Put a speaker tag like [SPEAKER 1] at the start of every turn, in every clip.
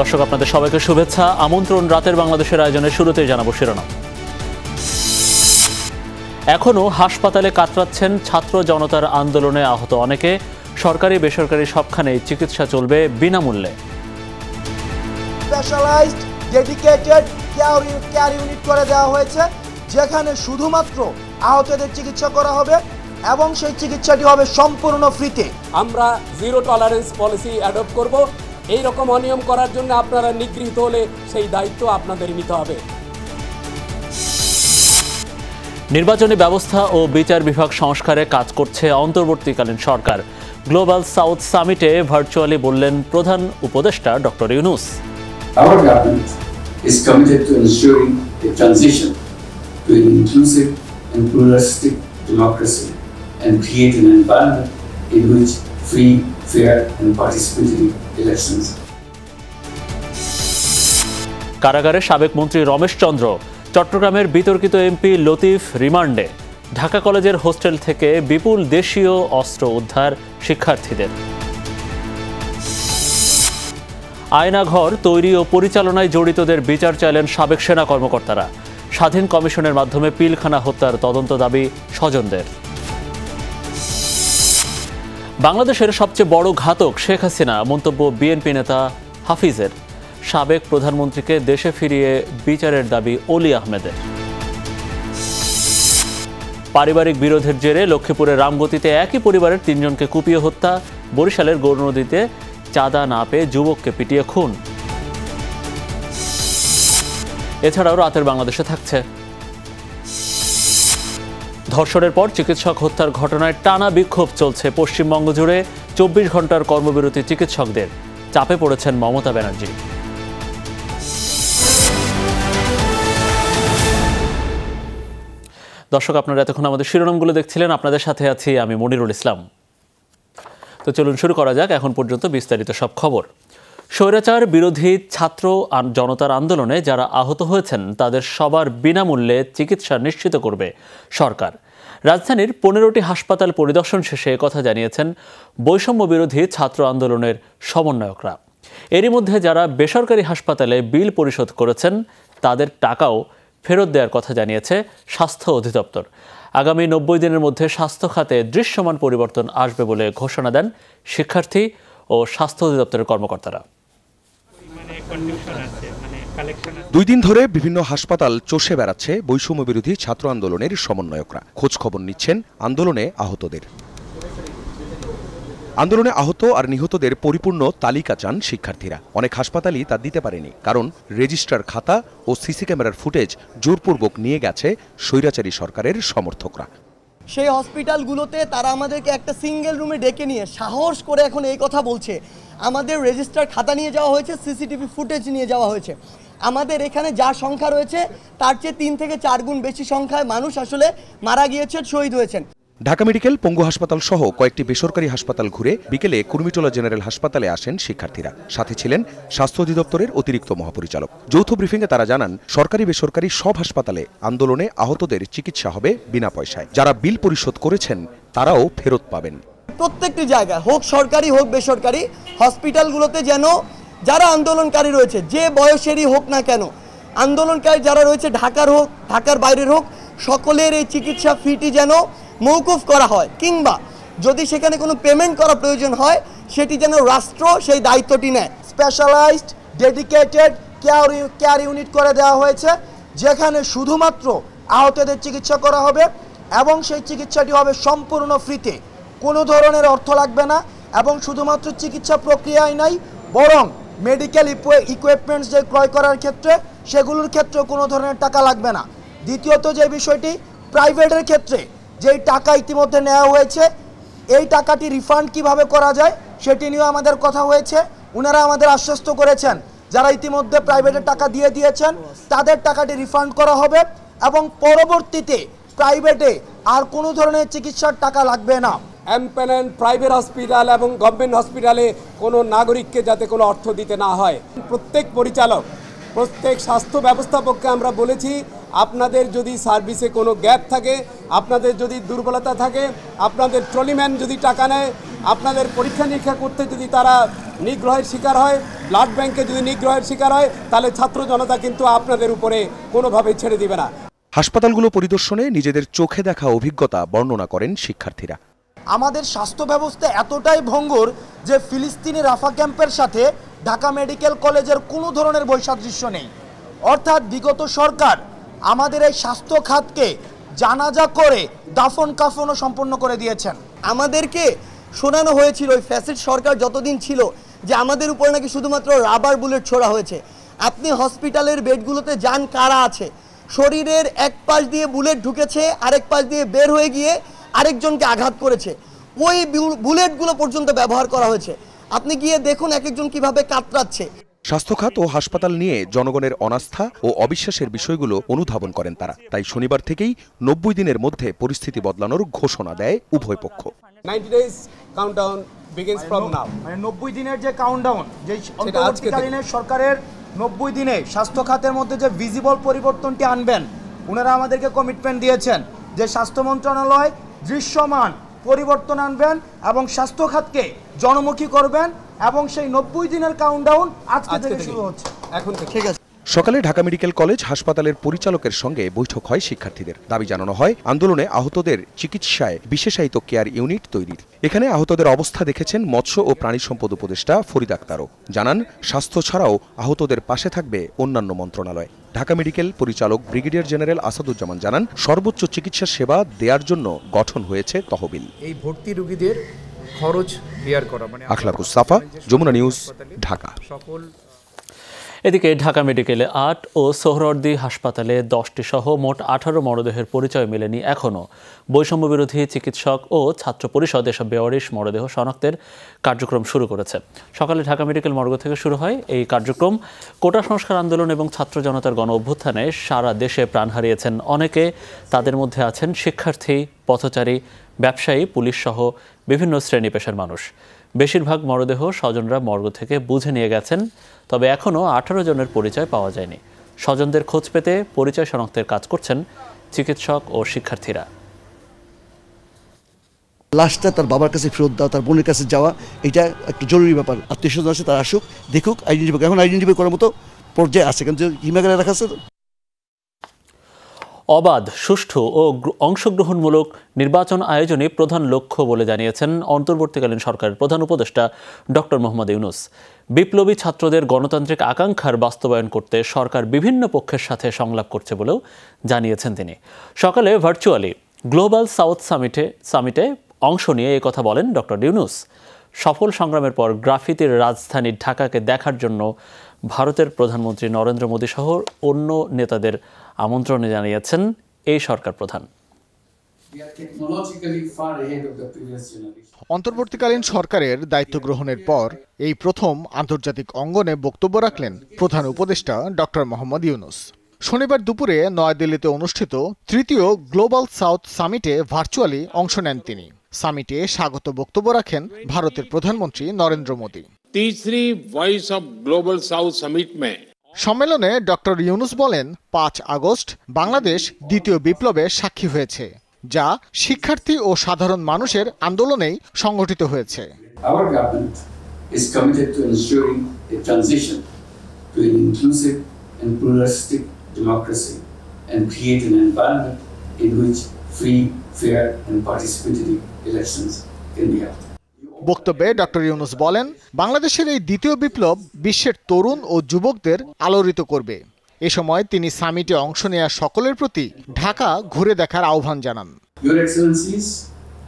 [SPEAKER 1] দর্শক আপনাদের সবাইকে শুভেচ্ছা আমন্ত্রণ রাতের বাংলাদেশের আয়োজনের শুরুতেই জানাবো শিরোনাম এখনও হাসপাতালে কাতরাচ্ছেন ছাত্র জনতার আন্দোলনে আহত অনেকে সরকারি বেসরকারি সবখানেই চিকিৎসা চলবে বিনামূল্যে
[SPEAKER 2] ডেডিকেটেড কেয়ার কেয়ার ইউনিট করে দেওয়া হয়েছে যেখানে শুধুমাত্র আহতদের চিকিৎসা করা হবে এবং সেই চিকিৎসাটি হবে সম্পূর্ণ ফ্রিতে আমরা জিরো টলারেন্স পলিসি অ্যাডপ্ট করব এই রকম অনিয়ম করার জন্য আপনারা নিগৃহীত হলে সেই দায়িত্ব আপনাদের নিতে হবে
[SPEAKER 1] নির্বাচনী ব্যবস্থা ও বিচার বিভাগ সংস্কারে কাজ করছে অন্তর্বর্তীকালীন সরকার গ্লোবাল সাউথ সামিটে ভার্চুয়ালি বললেন প্রধান উপদেষ্টা doctor Yunus
[SPEAKER 3] and pluralistic democracy and create an environment in which free fair and participatory
[SPEAKER 1] elections. কারাগারে সাবেক মন্ত্রী রমেশ চন্দ্র চট্টগ্রামের বিতর্কিত এমপি লতিফ রিমান্ডে ঢাকা কলেজের হোস্টেল থেকে বিপুল দেশীয় অস্ত্র উদ্ধার শিক্ষার্থীদের আয়নাঘর তৈরি ও পরিচালনায় জড়িতদের বিচার চাইলেন সাবেক সেনা কর্মকর্তারা স্বাধীন কমিশনের মাধ্যমে পিলখানা হত্যার তদন্ত দাবি স্বজনদের বাংলাদেশের সবচেয়ে বড় ঘাতক শেখ হাসিনা মন্তব্য বিএনপি নেতা হাফিজের সাবেক প্রধানমন্ত্রীকে দেশে ফিরিয়ে বিচারের দাবি অলি আহমেদের পারিবারিক বিরোধের জেরে লক্ষ্মীপুরের রামগতিতে একই পরিবারের তিনজনকে কুপিয়ে হত্যা বরিশালের গৌরনদীতে চাঁদা না পেয়ে যুবককে পিটিয়ে খুন এছাড়াও রাতের বাংলাদেশে থাকছে ধর্ষণের পর চিকিৎসক হত্যার ঘটনায় টানা বিক্ষোভ চলছে পশ্চিমবঙ্গ জুড়ে চব্বিশ ঘন্টার কর্মবিরতি চিকিৎসকদের চাপে পড়েছেন মমতা ব্যানার্জি দর্শক আপনারা এতক্ষণ আমাদের শিরোনামগুলো দেখছিলেন আপনাদের সাথে আছি আমি মনিরুল ইসলাম তো চলুন শুরু করা যাক এখন পর্যন্ত বিস্তারিত সব খবর স্বৈরাচার বিরোধী ছাত্র জনতার আন্দোলনে যারা আহত হয়েছেন তাদের সবার বিনামূল্যে চিকিৎসা নিশ্চিত করবে সরকার রাজধানীর পনেরোটি হাসপাতাল পরিদর্শন শেষে কথা জানিয়েছেন বৈষম্য বিরোধী ছাত্র আন্দোলনের সমন্বয়করা এরই মধ্যে যারা বেসরকারি হাসপাতালে বিল পরিশোধ করেছেন তাদের টাকাও ফেরত দেওয়ার কথা জানিয়েছে স্বাস্থ্য অধিদপ্তর আগামী নব্বই দিনের মধ্যে স্বাস্থ্য খাতে দৃশ্যমান পরিবর্তন আসবে বলে ঘোষণা দেন শিক্ষার্থী ও স্বাস্থ্য অধিদপ্তরের কর্মকর্তারা
[SPEAKER 4] দুই দিন ধরে বিভিন্ন হাসপাতাল চষে বেড়াচ্ছে বৈষম্য বিরোধী ছাত্র আন্দোলনের সমন্বয়করা খোঁজ খবর নিচ্ছেন আন্দোলনে আহতদের আন্দোলনে আহত আর নিহতদের পরিপূর্ণ তালিকা চান শিক্ষার্থীরা অনেক হাসপাতালই তা দিতে পারেনি কারণ রেজিস্ট্রার খাতা ও সিসি ক্যামেরার ফুটেজ জোরপূর্বক নিয়ে গেছে স্বৈরাচারী সরকারের সমর্থকরা
[SPEAKER 5] সেই হসপিটালগুলোতে তারা আমাদেরকে একটা সিঙ্গেল রুমে ডেকে নিয়ে সাহস করে এখন এই কথা বলছে আমাদের রেজিস্টার খাতা নিয়ে যাওয়া হয়েছে সিসিটিভি ফুটেজ নিয়ে যাওয়া হয়েছে আমাদের এখানে যা সংখ্যা রয়েছে তার চেয়ে তিন থেকে চার গুণ বেশি সংখ্যায় মানুষ আসলে মারা গিয়েছে শহীদ হয়েছেন
[SPEAKER 4] ঢাকা মেডিকেল পঙ্গু হাসপাতাল সহ কয়েকটি বেসরকারি হাসপাতাল ঘুরে বিকেলে কুর্মিটোলা জেনারেল হাসপাতালে আসেন শিক্ষার্থীরা সাথে ছিলেন স্বাস্থ্য অধিদপ্তরের অতিরিক্ত মহাপরিচালক যৌথ ব্রিফিংয়ে তারা জানান সরকারি বেসরকারি সব হাসপাতালে আন্দোলনে আহতদের চিকিৎসা হবে বিনা পয়সায় যারা বিল পরিশোধ করেছেন তারাও ফেরত পাবেন
[SPEAKER 5] প্রত্যেকটি জায়গায় হোক সরকারি হোক বেসরকারি হসপিটালগুলোতে যেন যারা আন্দোলনকারী রয়েছে যে বয়সেরই হোক না কেন আন্দোলনকারী যারা রয়েছে ঢাকার হোক ঢাকার বাইরের হোক সকলের এই চিকিৎসা ফিটি যেন মৌকুফ করা হয়
[SPEAKER 2] কিংবা যদি সেখানে কোনো পেমেন্ট করা প্রয়োজন হয় সেটি যেন রাষ্ট্র সেই দায়িত্বটি নেয় specialised dedicated care care unit করে দেওয়া হয়েছে যেখানে শুধুমাত্র আহতদের চিকিৎসা করা হবে এবং সেই চিকিৎসাটি হবে সম্পূর্ণ ফ্রিতে কোনো ধরনের অর্থ লাগবে না এবং শুধুমাত্র চিকিৎসা প্রক্রিয়ায় নাই বরং মেডিকেল ইকুইপমেন্টস যে ক্রয় করার ক্ষেত্রে সেগুলোর ক্ষেত্রে কোনো ধরনের টাকা লাগবে না দ্বিতীয়ত যে বিষয়টি প্রাইভেটের ক্ষেত্রে যেই টাকা ইতিমধ্যে নেওয়া হয়েছে এই টাকাটি রিফান্ড কিভাবে করা যায় সেটি নিয়েও আমাদের কথা হয়েছে ওনারা আমাদের আশ্বস্ত করেছেন যারা ইতিমধ্যে প্রাইভেটে টাকা দিয়ে দিয়েছেন তাদের টাকাটি রিফান্ড করা হবে এবং পরবর্তীতে প্রাইভেটে আর কোনো ধরনের চিকিৎসার টাকা লাগবে না অ্যাম্পেলেন প্রাইভেট হসপিটাল এবং গভর্নমেন্ট হসপিটালে কোনো নাগরিককে যাতে কোনো অর্থ দিতে না হয় প্রত্যেক পরিচালক প্রত্যেক স্বাস্থ্য ব্যবস্থাপককে আমরা বলেছি আপনাদের যদি সার্ভিসে কোনো গ্যাপ থাকে আপনাদের যদি দুর্বলতা থাকে আপনাদের ট্রলিম্যান যদি টাকা নেয় আপনাদের পরীক্ষা নিরীক্ষা করতে যদি তারা নিগ্রহের শিকার হয় ব্লাড ব্যাংকে যদি নিগ্রহের শিকার হয় তাহলে ছাত্র জনতা কিন্তু আপনাদের উপরে কোনোভাবে ছেড়ে দিবে
[SPEAKER 4] না হাসপাতালগুলো পরিদর্শনে নিজেদের চোখে দেখা অভিজ্ঞতা বর্ণনা করেন শিক্ষার্থীরা
[SPEAKER 2] আমাদের স্বাস্থ্য ব্যবস্থা এতটাই ভঙ্গুর যে ফিলিস্তিনি রাফা ক্যাম্পের সাথে ঢাকা মেডিকেল কলেজের কোনো ধরনের বৈসাদৃশ্য নেই অর্থাৎ বিগত সরকার আমাদের এই স্বাস্থ্য খাতকে জানাজা করে দাফন কাফনও সম্পন্ন করে দিয়েছেন আমাদেরকে শোনানো হয়েছিল ওই ফ্যাসিড সরকার যতদিন ছিল যে আমাদের
[SPEAKER 5] উপরে নাকি শুধুমাত্র রাবার বুলেট ছোড়া হয়েছে আপনি হসপিটালের বেডগুলোতে যান কারা আছে শরীরের এক পাশ দিয়ে বুলেট ঢুকেছে আরেক পাশ দিয়ে বের হয়ে গিয়ে আরেকজনকে আঘাত করেছে ওই বুলেটগুলো পর্যন্ত ব্যবহার করা হয়েছে আপনি গিয়ে দেখুন এক একজন কিভাবে কাতরাচ্ছে
[SPEAKER 4] স্বাস্থ্যখাত ও হাসপাতাল নিয়ে জনগণের অনাস্থা ও অবিশ্বাসের বিষয়গুলো অনুধাবন করেন তারা তাই শনিবার থেকেই নব্বই দিনের মধ্যে পরিস্থিতি বদলানোর ঘোষণা দেয় উভয় পক্ষ
[SPEAKER 2] মানে নব্বই দিনের যে সরকারের নব্বই দিনে স্বাস্থ্য খাতের মধ্যে যে ভিজিবল পরিবর্তনটি আনবেন ওনারা আমাদেরকে কমিটমেন্ট দিয়েছেন যে স্বাস্থ্য মন্ত্রণালয় দৃশ্যমান পরিবর্তন আনবেন এবং স্বাস্থ্য খাতকে জনমুখী করবেন এবং সেই নব্বই দিনের কাউন্টডাউন আজকে থেকে শুরু হচ্ছে
[SPEAKER 4] এখন ঠিক আছে সকালে ঢাকা মেডিকেল কলেজ হাসপাতালের পরিচালকের সঙ্গে বৈঠক হয় শিক্ষার্থীদের দাবি জানানো হয় আন্দোলনে আহতদের চিকিৎসায় বিশেষায়িত কেয়ার ইউনিট তৈরির এখানে আহতদের অবস্থা দেখেছেন মৎস্য ও প্রাণী সম্পদ উপদেষ্টা ফরিদ আক্তারও জানান স্বাস্থ্য ছাড়াও আহতদের পাশে থাকবে অন্যান্য মন্ত্রণালয় ঢাকা মেডিকেল পরিচালক ব্রিগেডিয়ার জেনারেল আসাদুজ্জামান জানান সর্বোচ্চ চিকিৎসা সেবা দেওয়ার জন্য গঠন হয়েছে তহবিল
[SPEAKER 6] এই ভর্তি রোগীদের খরচ করা মানে
[SPEAKER 4] আখলাকুস সাফা যমুনা নিউজ
[SPEAKER 1] ঢাকা সকল এদিকে ঢাকা মেডিকেলে আট ও সোহরদি হাসপাতালে দশটি সহ মোট আঠারো মরদেহের পরিচয় মেলেনি এখনও বৈষম্যবিরোধী চিকিৎসক ও ছাত্র পরিষদ এসব বেওয়ারিশ মরদেহ শনাক্তের কার্যক্রম শুরু করেছে সকালে ঢাকা মেডিকেল মর্গ থেকে শুরু হয় এই কার্যক্রম কোটা সংস্কার আন্দোলন এবং ছাত্র জনতার গণ অভ্যুত্থানে সারা দেশে প্রাণ হারিয়েছেন অনেকে তাদের মধ্যে আছেন শিক্ষার্থী পথচারী ব্যবসায়ী পুলিশ সহ বিভিন্ন শ্রেণী পেশার মানুষ বেশিরভাগ মরদেহ স্বজনরা মর্গ থেকে বুঝে নিয়ে গেছেন তবে এখনও আঠারো জনের পরিচয় পাওয়া যায়নি স্বজনদের খোঁজ পেতে পরিচয় শনাক্তের কাজ করছেন চিকিৎসক ও শিক্ষার্থীরা
[SPEAKER 6] লাশটা তার বাবার কাছে ফেরত দেওয়া তার বোনের কাছে যাওয়া এটা একটা জরুরি ব্যাপার আত্মীয় স্বজন আছে তারা আসুক
[SPEAKER 1] দেখুক আইডেন্টিফাই এখন আইডেন্টিফাই করার মতো পর্যায়ে আছে কিন্তু হিমাগারে রাখা আছে অবাধ সুষ্ঠু ও অংশগ্রহণমূলক নির্বাচন আয়োজনে প্রধান লক্ষ্য বলে জানিয়েছেন অন্তর্বর্তীকালীন সরকারের প্রধান উপদেষ্টা ডক্টর মোহাম্মদ ইউনুস বিপ্লবী ছাত্রদের গণতান্ত্রিক আকাঙ্ক্ষার বাস্তবায়ন করতে সরকার বিভিন্ন পক্ষের সাথে সংলাপ করছে বলেও জানিয়েছেন তিনি সকালে ভার্চুয়ালি গ্লোবাল সাউথ সামিটে সামিটে অংশ নিয়ে এ কথা বলেন ডক্টর ইউনুস সফল সংগ্রামের পর গ্রাফিতির রাজধানী ঢাকাকে দেখার জন্য ভারতের প্রধানমন্ত্রী নরেন্দ্র মোদী সহ অন্য নেতাদের আমন্ত্রণে জানিয়েছেন এই সরকার প্রধান
[SPEAKER 7] অন্তর্বর্তীকালীন সরকারের দায়িত্ব গ্রহণের পর এই প্রথম আন্তর্জাতিক অঙ্গনে বক্তব্য রাখলেন প্রধান উপদেষ্টা ডক্টর মোহাম্মদ ইউনুস শনিবার দুপুরে নয়াদিল্লিতে অনুষ্ঠিত তৃতীয় গ্লোবাল সাউথ সামিটে ভার্চুয়ালি অংশ নেন তিনি সামিটে স্বাগত বক্তব্য রাখেন ভারতের প্রধানমন্ত্রী নরেন্দ্র মোদী
[SPEAKER 1] तीसरी
[SPEAKER 8] voice of global south summit মে
[SPEAKER 7] সম্মেলনে ডক্টর ইউনুস বলেন পাঁচ আগস্ট বাংলাদেশ দ্বিতীয় বিপ্লবে সাক্ষী হয়েছে যা শিক্ষার্থী ও সাধারণ মানুষের আন্দোলনেই সংগঠিত হয়েছে
[SPEAKER 3] free, fair and participatory elections can be held.
[SPEAKER 7] বক্তব্যে ডক্টর ইউনুস বলেন বাংলাদেশের এই দ্বিতীয় বিপ্লব বিশ্বের তরুণ ও যুবকদের আলোড়িত করবে এ সময় তিনি সামিটে অংশ নেয়া সকলের প্রতি ঢাকা ঘুরে দেখার আহ্বান জানান
[SPEAKER 3] Your Excellencies,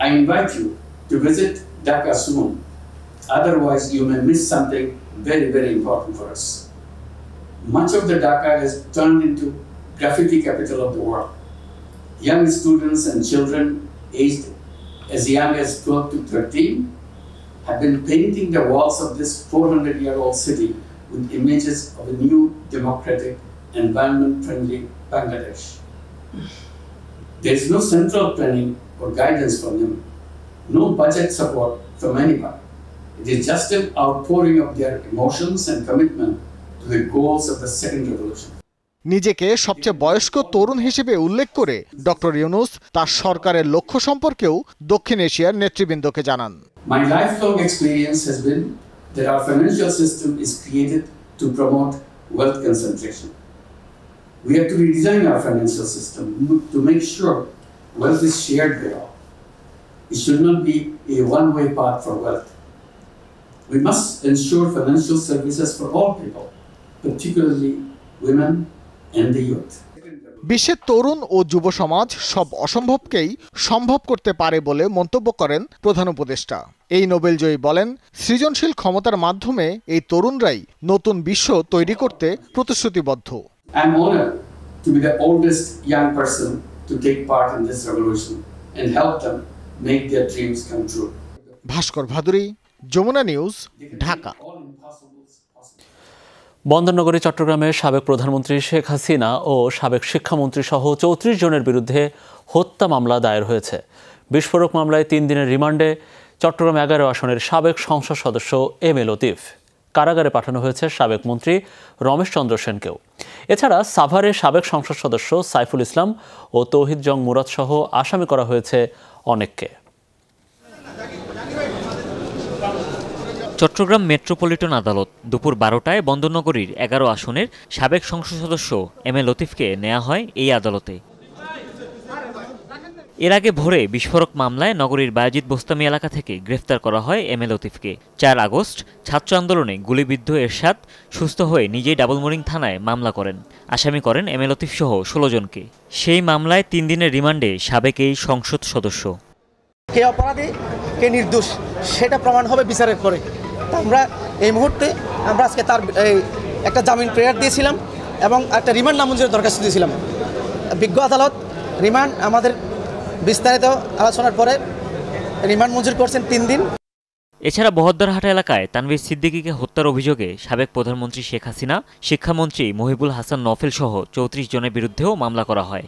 [SPEAKER 3] I invite you to visit Dhaka soon. Otherwise, you may miss something very, very important for us. Much of the Dhaka has turned into graffiti capital of the world. Young students and children aged as young as 12 to 13 have been painting the walls of this 400-year-old city with images of a new democratic, environment-friendly Bangladesh. There is no central planning or guidance from them, no budget support from anybody. It is just an outpouring of their emotions and commitment to the goals of the second revolution.
[SPEAKER 7] নিজেকে সবচেয়ে বয়স্ক তরুণ হিসেবে উল্লেখ করে doctor Yunus তার সরকারের লক্ষ্য সম্পর্কেও দক্ষিণ এশিয়ার নেতৃবৃন্দকে জানান বিশ্বের তরুণ ও যুব সমাজ সব অসম্ভবকেই সম্ভব করতে পারে বলে মন্তব্য করেন প্রধান উপদেষ্টা এই নোবেল জয়ী বলেন সৃজনশীল ক্ষমতার মাধ্যমে এই তরুণরাই নতুন বিশ্ব তৈরি করতে প্রতিশ্রুতিবদ্ধ
[SPEAKER 1] ভাস্কর ভাদুরী যমুনা নিউজ ঢাকা বন্দরনগরী চট্টগ্রামের সাবেক প্রধানমন্ত্রী শেখ হাসিনা ও সাবেক শিক্ষামন্ত্রী সহ চৌত্রিশ জনের বিরুদ্ধে হত্যা মামলা দায়ের হয়েছে বিস্ফোরক মামলায় তিন দিনের রিমান্ডে চট্টগ্রাম এগারো আসনের সাবেক সংসদ সদস্য এম এ লতিফ কারাগারে পাঠানো হয়েছে সাবেক মন্ত্রী রমেশ চন্দ্র সেনকেও এছাড়া সাভারে সাবেক সংসদ সদস্য সাইফুল ইসলাম ও তৌহিদ জং মুরাদ সহ আসামি করা হয়েছে অনেককে
[SPEAKER 9] চট্টগ্রাম মেট্রোপলিটন আদালত দুপুর বারোটায় বন্দরনগরীর এগারো আসনের সাবেক সংসদ সদস্য এম এ লতিফকে নেওয়া হয় এই আদালতে এর আগে ভোরে বিস্ফোরক মামলায় নগরীর বায়াজিত বোস্তামি এলাকা থেকে গ্রেফতার করা হয় এম এ লতিফকে চার আগস্ট ছাত্র আন্দোলনে গুলিবিদ্ধ এরশাদ সুস্থ হয়ে নিজেই ডাবলমোরিং থানায় মামলা করেন আসামি করেন এম এ লতিফ সহ ষোলো জনকে সেই মামলায় তিন দিনের রিমান্ডে সাবেক এই সংসদ সদস্য
[SPEAKER 2] কে অপরাধী কে নির্দোষ সেটা প্রমাণ হবে বিচারের পরে আমরা এই মুহূর্তে আমরা আজকে তার একটা জামিন প্রেয়ার দিয়েছিলাম এবং একটা রিমান্ড নামঞ্জুরের দরখাস্ত দিয়েছিলাম বিজ্ঞ আদালত রিমান্ড আমাদের বিস্তারিত আলোচনার পরে রিমান্ড মঞ্জুর করছেন তিন দিন
[SPEAKER 9] এছাড়া বহদ্দারহাট এলাকায় তানভীর সিদ্দিকীকে হত্যার অভিযোগে সাবেক প্রধানমন্ত্রী শেখ হাসিনা শিক্ষামন্ত্রী মহিবুল হাসান নফেল সহ চৌত্রিশ জনের বিরুদ্ধেও মামলা করা হয়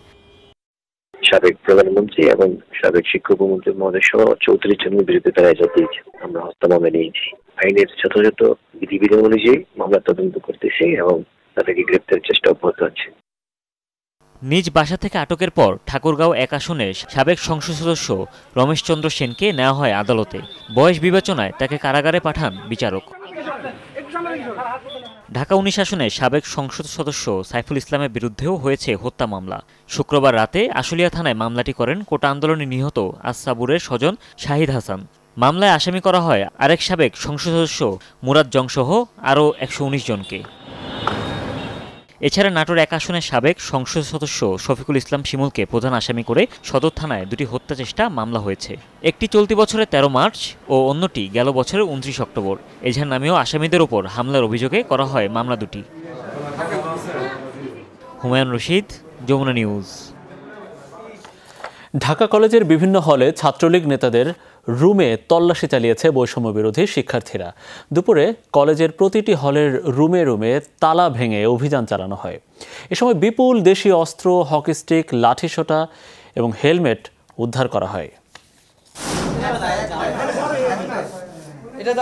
[SPEAKER 9] সাবেক প্রধানমন্ত্রী এবং সাবেক শিক্ষক মন্ত্রী মহোদয় সহ চৌত্রিশ জনের বিরুদ্ধে তারা এজাত দিয়েছে আমরা হস্তমামে নিয়েছি আইনের যথাযথ বিধিবিধান অনুযায়ী মামলা তদন্ত করতেছি এবং তাদেরকে গ্রেপ্তারের চেষ্টা অব্যাহত আছে নিজ বাসা থেকে আটকের পর ঠাকুরগাঁও এক আসনের সাবেক সংসদ সদস্য রমেশচন্দ্র সেনকে নেওয়া হয় আদালতে বয়স বিবেচনায় তাকে কারাগারে পাঠান বিচারক ঢাকা উনিশ আসনে সাবেক সংসদ সদস্য সাইফুল ইসলামের বিরুদ্ধেও হয়েছে হত্যা মামলা শুক্রবার রাতে আশুলিয়া থানায় মামলাটি করেন কোটা আন্দোলনে নিহত আসাবুরের স্বজন শাহিদ হাসান মামলায় আসামি করা হয় আরেক সাবেক সংসদ সদস্য মুরাদ জংসহ আরও একশো জনকে এছাড়া নাটোর এক আসনের সাবেক সংসদ সদস্য শফিকুল ইসলাম শিমুলকে প্রধান আসামি করে সদর থানায় দুটি হত্যা চেষ্টা মামলা হয়েছে একটি চলতি বছরের ১৩ মার্চ ও অন্যটি গেল বছরের উনত্রিশ অক্টোবর এছাড়া নামেও আসামিদের ওপর হামলার অভিযোগে করা হয় মামলা দুটি হুমায়ুন রশিদ যমুনা
[SPEAKER 1] নিউজ ঢাকা কলেজের বিভিন্ন হলে ছাত্রলীগ নেতাদের রুমে তল্লাশি চালিয়েছে বৈষম্য বিরোধী শিক্ষার্থীরা দুপুরে কলেজের প্রতিটি হলের রুমে রুমে তালা ভেঙে অভিযান চালানো হয় এ সময় বিপুল দেশি অস্ত্র হকিস্টিক লাঠিসোটা এবং হেলমেট উদ্ধার করা হয় এটা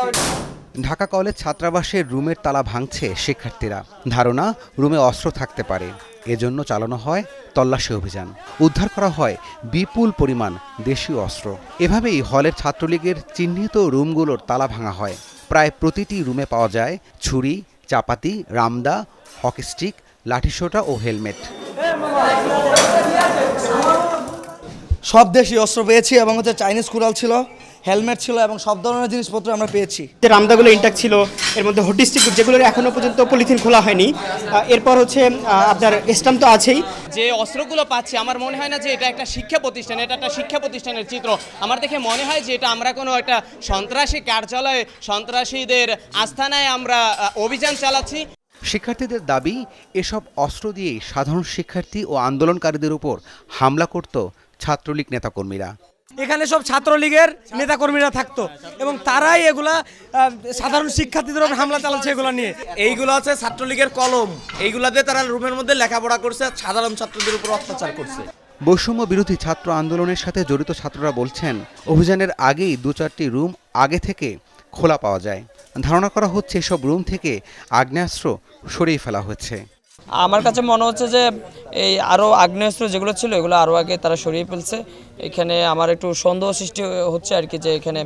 [SPEAKER 1] ঢাকা কলেজ ছাত্রাবাসের রুমের
[SPEAKER 6] তালা ভাঙছে শিক্ষার্থীরা ধারণা রুমে অস্ত্র থাকতে পারে এজন্য চালানো হয় তল্লাশি অভিযান উদ্ধার করা হয় বিপুল পরিমাণ দেশীয় অস্ত্র এভাবেই হলের ছাত্রলীগের চিহ্নিত রুমগুলোর তালা ভাঙা হয় প্রায় প্রতিটি রুমে পাওয়া যায় ছুরি চাপাতি রামদা হকিস্টিক লাঠিসোটা ও হেলমেট সব দেশই অস্ত্র পেয়েছি এবং হচ্ছে চাইনিজ কুড়াল ছিল
[SPEAKER 5] হেলমেট ছিল এবং সব ধরনের জিনিসপত্র আমরা পেয়েছি রামদাগুলো ইন্টাক ছিল এর মধ্যে হটিস্টিক যেগুলো এখনও পর্যন্ত পলিথিন খোলা হয়নি এরপর হচ্ছে আপনার স্টাম্প তো আছেই যে অস্ত্রগুলো পাচ্ছি আমার মনে হয় না যে এটা একটা শিক্ষা প্রতিষ্ঠান এটা একটা শিক্ষা প্রতিষ্ঠানের চিত্র আমার দেখে মনে হয় যে এটা আমরা কোনো একটা সন্ত্রাসী কার্যালয়ে সন্ত্রাসীদের আস্থানায় আমরা অভিযান চালাচ্ছি
[SPEAKER 6] শিক্ষার্থীদের দাবি এসব অস্ত্র দিয়েই সাধারণ শিক্ষার্থী ও আন্দোলনকারীদের উপর হামলা করত ছাত্রলীগ নেতাকর্মীরা
[SPEAKER 5] এখানে সব ছাত্রলীগের নেতাকর্মীরা থাকতো এবং তারাই এগুলা সাধারণ শিক্ষার্থীদের হামলা চালাচ্ছে এগুলো নিয়ে
[SPEAKER 2] এইগুলো আছে ছাত্রলীগের কলম এইগুলাতে তারা রুমের মধ্যে লেখাপড়া করছে সাধারণ ছাত্রদের উপর
[SPEAKER 1] অত্যাচার করছে
[SPEAKER 6] বৈষম্য বিরোধী ছাত্র আন্দোলনের সাথে জড়িত ছাত্ররা বলছেন অভিযানের আগেই দু চারটি রুম আগে থেকে খোলা পাওয়া যায় ধারণা করা হচ্ছে এসব রুম থেকে আগ্নেয়াস্ত্র সরিয়ে ফেলা হয়েছে
[SPEAKER 5] আমার কাছে মনে হচ্ছে যে এই আরও আগ্নেয়স্ত্র যেগুলো ছিল এগুলো আরও আগে তারা সরিয়ে ফেলছে এখানে আমার একটু সন্দেহ সৃষ্টি হচ্ছে আর কি যে এখানে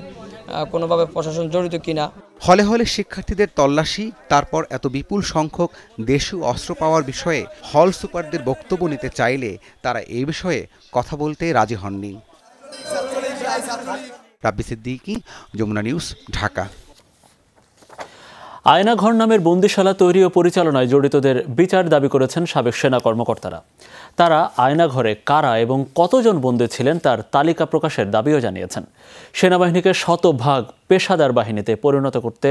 [SPEAKER 5] কোনোভাবে প্রশাসন জড়িত কিনা
[SPEAKER 6] হলে হলে শিক্ষার্থীদের তল্লাশি তারপর এত বিপুল সংখ্যক দেশু অস্ত্র পাওয়ার বিষয়ে হল সুপারদের বক্তব্য নিতে চাইলে তারা এই বিষয়ে কথা বলতে রাজি হননি
[SPEAKER 1] রাব্বি সিদ্দিকি যমুনা নিউজ ঢাকা আয়নাঘর নামের বন্দিশালা তৈরি ও পরিচালনায় জড়িতদের বিচার দাবি করেছেন সাবেক সেনা কর্মকর্তারা তারা আয়নাঘরে কারা এবং কতজন বন্দী ছিলেন তার তালিকা প্রকাশের দাবিও জানিয়েছেন সেনাবাহিনীকে শতভাগ পেশাদার বাহিনীতে পরিণত করতে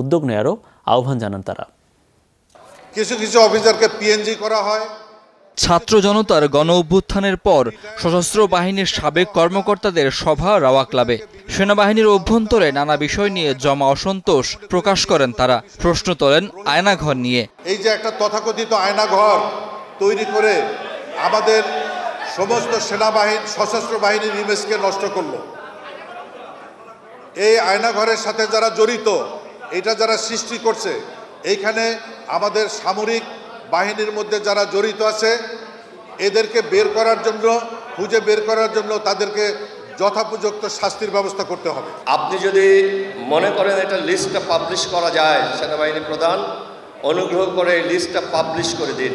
[SPEAKER 1] উদ্যোগ নেয়ারও আহ্বান জানান তারা
[SPEAKER 8] কিছু কিছু অফিসারকে পিএনজি করা হয়
[SPEAKER 1] ছাত্র জনতার
[SPEAKER 10] গণ অভ্যুত্থানের পর সশস্ত্র বাহিনীর সাবেক কর্মকর্তাদের সভা রাওয়া ক্লাবে সেনাবাহিনীর অভ্যন্তরে নানা বিষয় নিয়ে জমা অসন্তোষ প্রকাশ করেন তারা প্রশ্ন তোলেন আয়নাঘর নিয়ে
[SPEAKER 8] এই যে একটা তথাকথিত আয়নাঘর তৈরি করে আমাদের সমস্ত সেনাবাহিনী সশস্ত্র বাহিনীর ইমেজকে নষ্ট করলো এই আয়নাঘরের সাথে যারা জড়িত এটা যারা সৃষ্টি করছে এইখানে আমাদের সামরিক বাহিনীর মধ্যে যারা জড়িত আছে এদেরকে বের করার জন্য খুঁজে বের করার জন্য তাদেরকে যথাপযুক্ত শাস্তির ব্যবস্থা করতে হবে
[SPEAKER 10] আপনি যদি মনে করেন এটা লিস্টটা পাবলিশ করা যায় সেনাবাহিনী প্রধান অনুগ্রহ করে লিস্টটা পাবলিশ করে দিন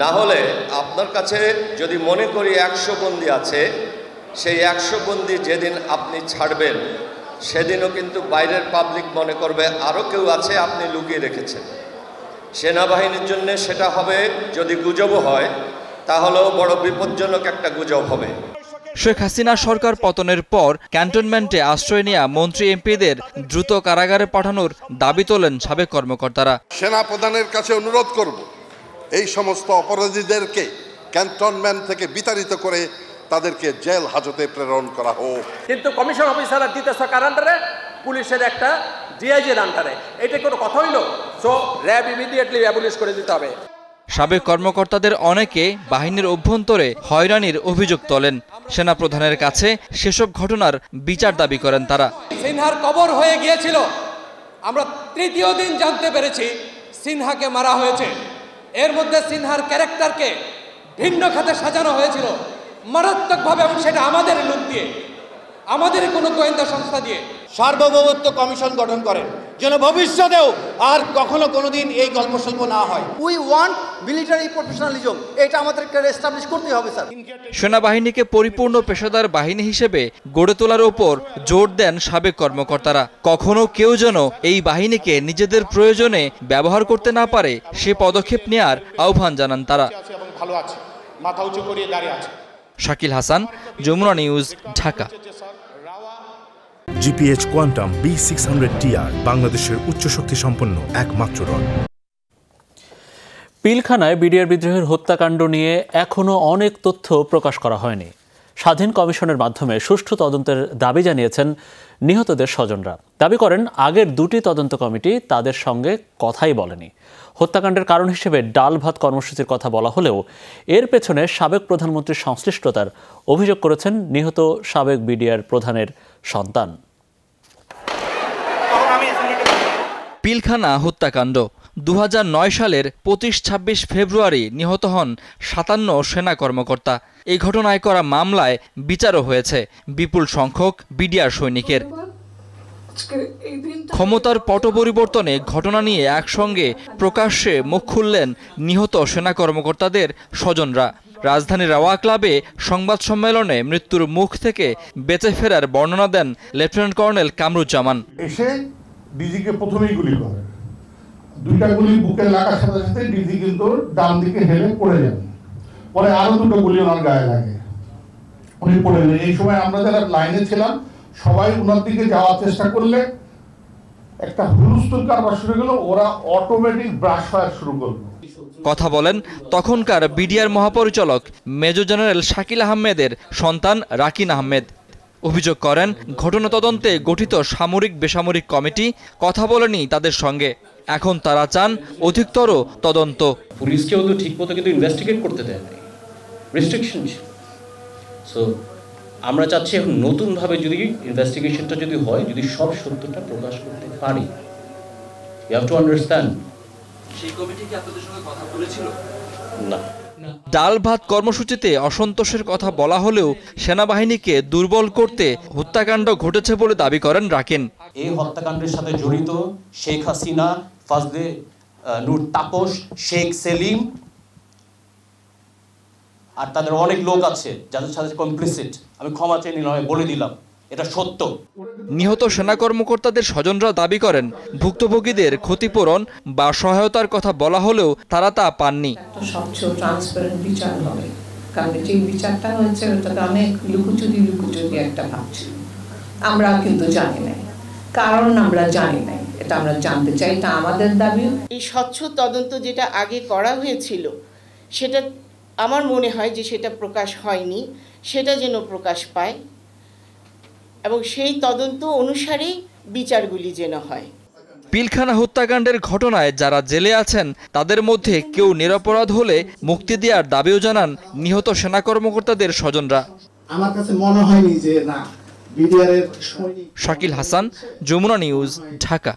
[SPEAKER 10] না হলে আপনার কাছে যদি মনে করি একশো বন্দি আছে সেই একশো বন্দি যেদিন আপনি ছাড়বেন সেদিনও কিন্তু বাইরের পাবলিক মনে করবে আরও কেউ আছে আপনি লুকিয়ে রেখেছেন সেনাবাহিনীর জন্য সেটা হবে যদি গুজবও হয় তাহলেও বড় বিপজ্জনক একটা গুজব হবে শেখ হাসিনা সরকার পতনের পর ক্যান্টনমেন্টে আশ্রয় নিয়ে মন্ত্রী এমপিদের দ্রুত কারাগারে পাঠানোর দাবি তোলেন সাবেক কর্মকর্তারা
[SPEAKER 8] সেনা প্রধানের কাছে অনুরোধ করব এই সমস্ত অপরাধীদেরকে ক্যান্টনমেন্ট থেকে বিতাড়িত করে তাদেরকে জেল হাজতে প্রেরণ করা হোক কিন্তু কমিশন অফিসাররা দিতেছে কার পুলিশের একটা ডিআইজির আন্ডারে এটা কোনো কথা হইল
[SPEAKER 2] সো র্যাব ইমিডিয়েটলি অ্যাবলিশ করে দিতে হবে
[SPEAKER 10] সাবেক কর্মকর্তাদের অনেকে বাহিনীর অভ্যন্তরে হয়রানির অভিযোগ তোলেন সেনাপ্রধানের কাছে সেসব ঘটনার বিচার দাবি করেন তারা
[SPEAKER 2] সিনহার কবর হয়ে গিয়েছিল আমরা তৃতীয় দিন জানতে পেরেছি সিনহাকে মারা হয়েছে এর মধ্যে সিনহার ক্যারেক্টারকে ভিন্ন খাতে সাজানো হয়েছিল মারাত্মকভাবে এবং সেটা আমাদের লোক দিয়ে আমাদের কোনো গোয়েন্দা সংস্থা দিয়ে সার্বভৌমত্ব কমিশন গঠন করেন যেন ভবিষ্যতেও আর কখনো কোনো দিন এই গল্প স্বল্প না হয় উই ওয়ান্ট মিলিটারি প্রফেশনালিজম এটা আমাদেরকে এস্টাবলিশ করতে হবে স্যার
[SPEAKER 10] সেনাবাহিনীকে পরিপূর্ণ পেশাদার বাহিনী হিসেবে গড়ে তোলার ওপর জোর দেন সাবেক কর্মকর্তারা কখনো কেউ যেন এই বাহিনীকে নিজেদের প্রয়োজনে ব্যবহার করতে না পারে সে পদক্ষেপ নেয়ার আহ্বান জানান তারা
[SPEAKER 8] ভালো আছে মাথা
[SPEAKER 11] উঁচু করিয়ে দাঁড়িয়ে আছে
[SPEAKER 10] Shakil Hasan Jamuna news Dhaka
[SPEAKER 4] GPH quantum B six hundred TR বাংলাদেশের উচ্চ শক্তি সম্পন্ন একমাত্র রড
[SPEAKER 1] পিলখানায় বিডিআর বিদ্রোহের হত্যাকাণ্ড নিয়ে এখনও অনেক তথ্য প্রকাশ করা হয়নি স্বাধীন কমিশনের মাধ্যমে সুষ্ঠু তদন্তের দাবি জানিয়েছেন নিহতদের স্বজনরা দাবি করেন আগের দুটি তদন্ত কমিটি তাদের সঙ্গে কথাই বলেনি হত্যাকাণ্ডের কারণ হিসেবে ডাল ভাত কর্মসূচির কথা বলা হলেও এর পেছনে সাবেক প্রধানমন্ত্রীর সংশ্লিষ্টতার অভিযোগ করেছেন নিহত সাবেক বিডিআর প্রধানের সন্তান পিলখানা হত্যাকাণ্ড
[SPEAKER 10] দু সালের পঁচিশ ছাব্বিশ ফেব্রুয়ারি নিহত হন সাতান্ন সেনা কর্মকর্তা এই ঘটনায় করা মামলায় বিচারও হয়েছে বিপুল সংখ্যক বিডিআর সৈনিকের ক্ষমতার পট পরিবর্তনে ঘটনা নিয়ে একসঙ্গে প্রকাশ্যে মুখ খুললেন নিহত সেনা কর্মকর্তাদের স্বজনরা রাজধানীর রাওয়া ক্লাবে সংবাদ সম্মেলনে মৃত্যুর মুখ থেকে বেঁচে ফেরার বর্ণনা দেন লেফটেন্যান্ট কর্নেল কামরুজ্জামান
[SPEAKER 8] এসে ডিজিকে প্রথমেই গুলি করে দুইটা গুলি বুকে লাগার সাথে সাথে ডিজি কিন্তু ডান দিকে হেলে পড়ে যান পরে আরো দুটো গুলি ওনার গায়ে লাগে উনি পড়ে যান এই সময় আমরা যারা লাইনে ছিলাম সবাই ওনার দিকে যাওয়ার চেষ্টা করলে একটা হুলস্থুল কারবার শুরু গেল ওরা অটোমেটিক ব্রাশ ফায়ার শুরু করলো
[SPEAKER 10] কথা বলেন তখনকার বিডিআর মহাপরিচালক মেজর জেনারেল শাকিল আহমেদের সন্তান রাকিন আহমেদ অভিযোগ করেন ঘটনা তদন্তে গঠিত সামরিক বেসামরিক কমিটি কথা বলেনি তাদের সঙ্গে এখন তারা চান অধিকতর তদন্ত পুলিশকে কিন্তু ঠিকমতো কিন্তু ইনভেস্টিগেট করতে দেয় নাই
[SPEAKER 1] রেস্ট্রিকশন সো আমরা চাচ্ছি এখন নতুনভাবে যদি ইনভেস্টিগেশনটা যদি হয় যদি সব সত্যটা প্রকাশ করতে পারি ইউ হ্যাভ টু আন্ডারস্ট্যান্ড ডাল ভাত
[SPEAKER 10] কর্মসূচিতে অসন্তোষের কথা বলা হলেও সেনাবাহিনীকে দুর্বল করতে হত্যাকাণ্ড ঘটেছে বলে দাবি করেন রাকেন
[SPEAKER 1] এই হত্যাকাণ্ডের সাথে জড়িত শেখ হাসিনা ফাজদে নূর তাপস শেখ সেলিম আর তাদের অনেক লোক আছে যাদের সাথে কমপ্লিসিট আমি ক্ষমা চাই নিলাম বলে দিলাম এটা সত্য
[SPEAKER 10] নিহত সেনা কর্মকর্তাদের স্বজনরা দাবি করেন ভুক্তভোগীদের ক্ষতিপূরণ বা সহায়তার কথা বলা হলেও তারা তা পাননি
[SPEAKER 1] স্বচ্ছ ট্রান্সপারেন্ট বিচার হবে
[SPEAKER 5] কারণ যে বিচারটা হয়েছে ওটা অনেক লুকুচুরি লুকুচুরি একটা ভাব আমরা কিন্তু জানি না কারণ আমরা জানি না এটা আমরা জানতে চাই এটা আমাদের দাবি এই স্বচ্ছ তদন্ত যেটা আগে করা হয়েছিল সেটা আমার মনে হয় যে সেটা প্রকাশ হয়নি সেটা যেন প্রকাশ পায় এবং সেই তদন্ত অনুসারেই বিচারগুলি যেন হয়
[SPEAKER 10] পিলখানা হত্যাকাণ্ডের ঘটনায় যারা জেলে আছেন তাদের মধ্যে কেউ নিরপরাধ হলে মুক্তি দেওয়ার দাবিও জানান নিহত সেনা কর্মকর্তাদের স্বজনরা
[SPEAKER 7] আমার কাছে মনে হয়নি যে না
[SPEAKER 1] শাকিল হাসান যমুনা নিউজ ঢাকা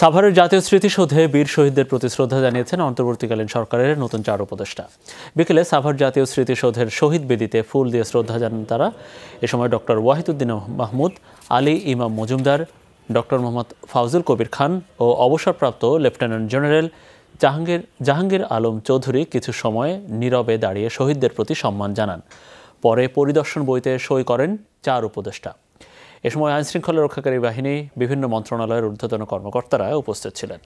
[SPEAKER 1] সাভারের জাতীয় স্মৃতিসৌধে বীর শহীদদের প্রতি শ্রদ্ধা জানিয়েছেন অন্তর্বর্তীকালীন সরকারের নতুন চার উপদেষ্টা বিকেলে সাভার জাতীয় স্মৃতিসৌধের শহীদ বেদিতে ফুল দিয়ে শ্রদ্ধা জানান তারা এ সময় ডক্টর ওয়াহিদুদ্দিন মাহমুদ আলী ইমাম মজুমদার ডক্টর মোহাম্মদ ফাউজুল কবির খান ও অবসরপ্রাপ্ত লেফটেন্যান্ট জেনারেল জাহাঙ্গীর জাহাঙ্গীর আলম চৌধুরী কিছু সময় নীরবে দাঁড়িয়ে শহীদদের প্রতি সম্মান জানান পরে পরিদর্শন বইতে সই করেন চার উপদেষ্টা এ সময় আইনশৃঙ্খলা রক্ষাকারী বাহিনী বিভিন্ন মন্ত্রণালয়ের ঊর্ধ্বতন কর্মকর্তারা উপস্থিত ছিলেন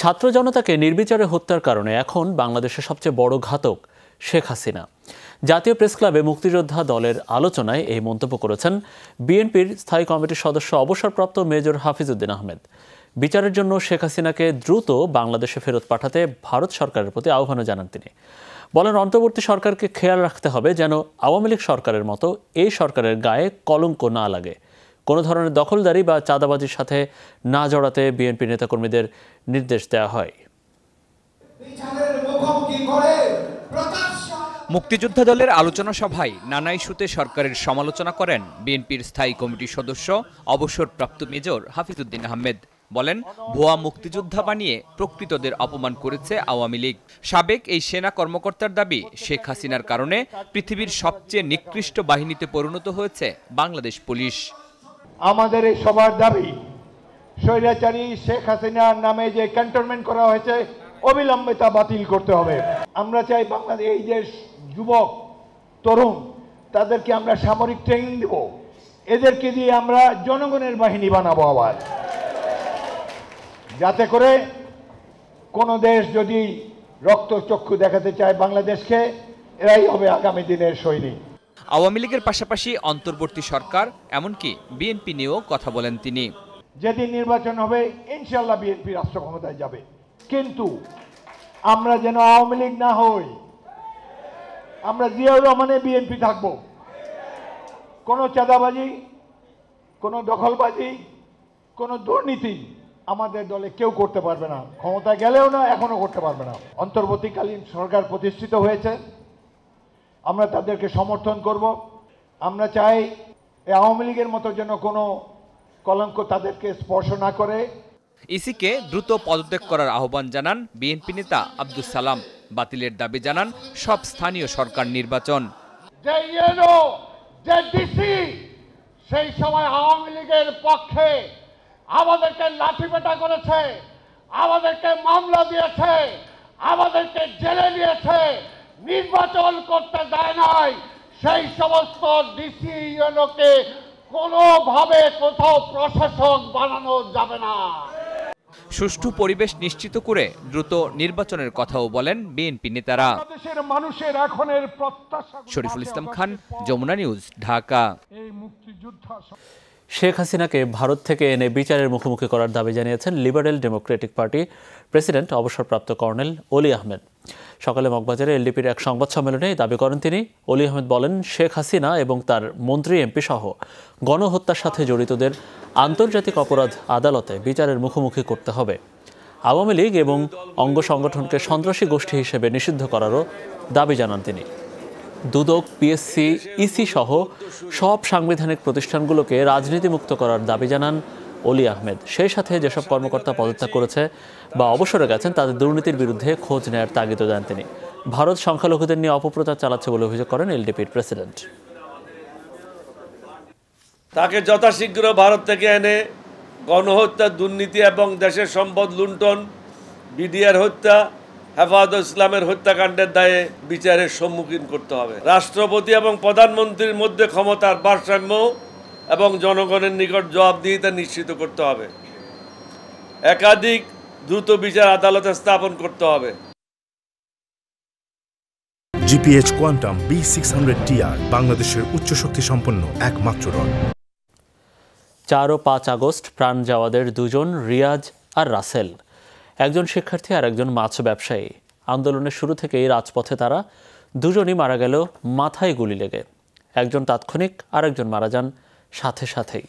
[SPEAKER 1] ছাত্র জনতাকে নির্বিচারে হত্যার কারণে এখন বাংলাদেশের সবচেয়ে বড় ঘাতক শেখ হাসিনা জাতীয় প্রেস ক্লাবে মুক্তিযোদ্ধা দলের আলোচনায় এই মন্তব্য করেছেন বিএনপির স্থায়ী কমিটির সদস্য অবসরপ্রাপ্ত মেজর হাফিজ উদ্দিন আহমেদ বিচারের জন্য শেখ হাসিনাকে দ্রুত বাংলাদেশে ফেরত পাঠাতে ভারত সরকারের প্রতি আহ্বানও জানান তিনি বলেন অন্তর্বর্তী সরকারকে খেয়াল রাখতে হবে যেন আওয়ামী লীগ সরকারের মতো এই সরকারের গায়ে কলঙ্ক না লাগে কোনো ধরনের দখলদারি বা চাঁদাবাজির সাথে না জড়াতে বিএনপি নেতাকর্মীদের নির্দেশ দেওয়া হয়
[SPEAKER 12] মুক্তিযোদ্ধা দলের আলোচনা সভায় নানা ইস্যুতে সরকারের সমালোচনা করেন বিএনপির স্থায়ী কমিটির সদস্য অবসরপ্রাপ্ত মেজর হাফিজুদ্দিন আহমেদ বলেন ভুয়া মুক্তিযোদ্ধা বানিয়ে প্রকৃতদের অপমান করেছে আওয়ামী লীগ সাবেক এই সেনা কর্মকর্তার দাবি শেখ হাসিনার কারণে পৃথিবীর সবচেয়ে নিকৃষ্ট বাহিনীতে পরিণত হয়েছে বাংলাদেশ পুলিশ
[SPEAKER 8] আমাদের এই সবার দাবি স্বৈরাচারী শেখ হাসিনার নামে যে ক্যান্টনমেন্ট করা হয়েছে অবিলম্বে তা বাতিল করতে হবে আমরা চাই বাংলাদেশ এই যে যুবক তরুণ তাদেরকে আমরা সামরিক ট্রেনিং দেব এদেরকে দিয়ে আমরা জনগণের বাহিনী বানাবো আবার যাতে করে কোনো দেশ যদি রক্তচক্ষু দেখাতে চায় বাংলাদেশকে এরাই হবে আগামী দিনের সৈনিক
[SPEAKER 12] আওয়ামী লীগের পাশাপাশি অন্তর্বর্তী সরকার এমনকি বিএনপি নিয়েও কথা বলেন তিনি
[SPEAKER 8] যেদিন নির্বাচন হবে ইনশাল্লাহ বিএনপি রাষ্ট্র ক্ষমতায় যাবে কিন্তু আমরা যেন আওয়ামী লীগ না হই আমরা জিয়াউর রহমানে বিএনপি থাকব কোনো চাঁদাবাজি কোনো দখলবাজি কোনো দুর্নীতি আমাদের দলে কেউ করতে পারবে না ক্ষমতা গেলেও না এখনও করতে পারবে না অন্তর্বর্তীকালীন সরকার প্রতিষ্ঠিত হয়েছে আমরা তাদেরকে সমর্থন করব আমরা চাই এই আওয়ামী লীগের মতো যেন কোনো কলঙ্ক তাদেরকে স্পর্শ না করে
[SPEAKER 12] ইসিকে দ্রুত পদত্যাগ করার আহ্বান জানান বিএনপি নেতা আব্দুল সালাম বাতিলের দাবি জানান সব স্থানীয় সরকার নির্বাচন
[SPEAKER 8] সেই সময় আওয়ামী লীগের পক্ষে আমাদেরকে লাঠি পেটা করেছে আমাদেরকে মামলা দিয়েছে আমাদেরকে জেলে নিয়েছে নির্বাচন করতে দেয় নাই সেই সমস্ত ডিসি ইউনোকে কোনোভাবে কোথাও প্রশাসক বানানো যাবে না
[SPEAKER 12] সুষ্ঠু পরিবেশ নিশ্চিত করে দ্রুত নির্বাচনের কথাও বলেন বিএনপি নেতারা
[SPEAKER 8] মানুষের এখনের প্রত্যাশা শরীফুল ইসলাম খান
[SPEAKER 1] যমুনা নিউজ ঢাকা
[SPEAKER 8] এই মুক্তিযোদ্ধা
[SPEAKER 1] শেখ হাসিনাকে ভারত থেকে এনে বিচারের মুখোমুখি করার দাবি জানিয়েছেন লিবারেল ডেমোক্রেটিক পার্টি প্রেসিডেন্ট অবসরপ্রাপ্ত কর্নেল অলি আহমেদ সকালে মগবাজারে এলডিপির এক সংবাদ সম্মেলনে দাবি করেন তিনি অলি আহমেদ বলেন শেখ হাসিনা এবং তার মন্ত্রী এমপি সহ গণহত্যার সাথে জড়িতদের আন্তর্জাতিক অপরাধ আদালতে বিচারের মুখোমুখি করতে হবে আওয়ামী লীগ এবং অঙ্গ সংগঠনকে সন্ত্রাসী গোষ্ঠী হিসেবে নিষিদ্ধ করারও দাবি জানান তিনি দুদক পিএসসি ইসি e সহ সব সাংবিধানিক প্রতিষ্ঠানগুলোকে রাজনীতিমুক্ত করার দাবি জানান অলি আহমেদ সেই সাথে যেসব কর্মকর্তা পদত্যাগ করেছে বা অবসরে গেছেন তাদের দুর্নীতির বিরুদ্ধে খোঁজ নেয়ার তাগিদও দেন তিনি ভারত সংখ্যালঘুদের নিয়ে অপপ্রচার চালাচ্ছে বলে অভিযোগ করেন এলডিপির প্রেসিডেন্ট
[SPEAKER 3] তাকে যথাশীঘ্র ভারত থেকে এনে গণহত্যা দুর্নীতি এবং দেশের সম্পদ লুণ্ঠন বিডিআর হত্যা হেফাজত ইসলামের হত্যাকাণ্ডের দায়ে বিচারের সম্মুখীন করতে হবে রাষ্ট্রপতি এবং প্রধানমন্ত্রীর মধ্যে ক্ষমতার ভারসাম্য এবং জনগণের নিকট জবাবদিহিতা নিশ্চিত করতে হবে একাধিক দ্রুত বিচার আদালত স্থাপন করতে হবে
[SPEAKER 4] GPH quantum B six hundred TR বাংলাদেশের উচ্চ শক্তি সম্পন্ন একমাত্র রড
[SPEAKER 1] চার ও পাঁচ আগস্ট প্রাণ যাওয়াদের দুজন রিয়াজ আর রাসেল একজন শিক্ষার্থী আর একজন মাছ ব্যবসায়ী আন্দোলনের শুরু থেকেই রাজপথে তারা দুজনই মারা গেল মাথায় গুলি লেগে একজন তাৎক্ষণিক আর একজন মারা যান সাথে সাথেই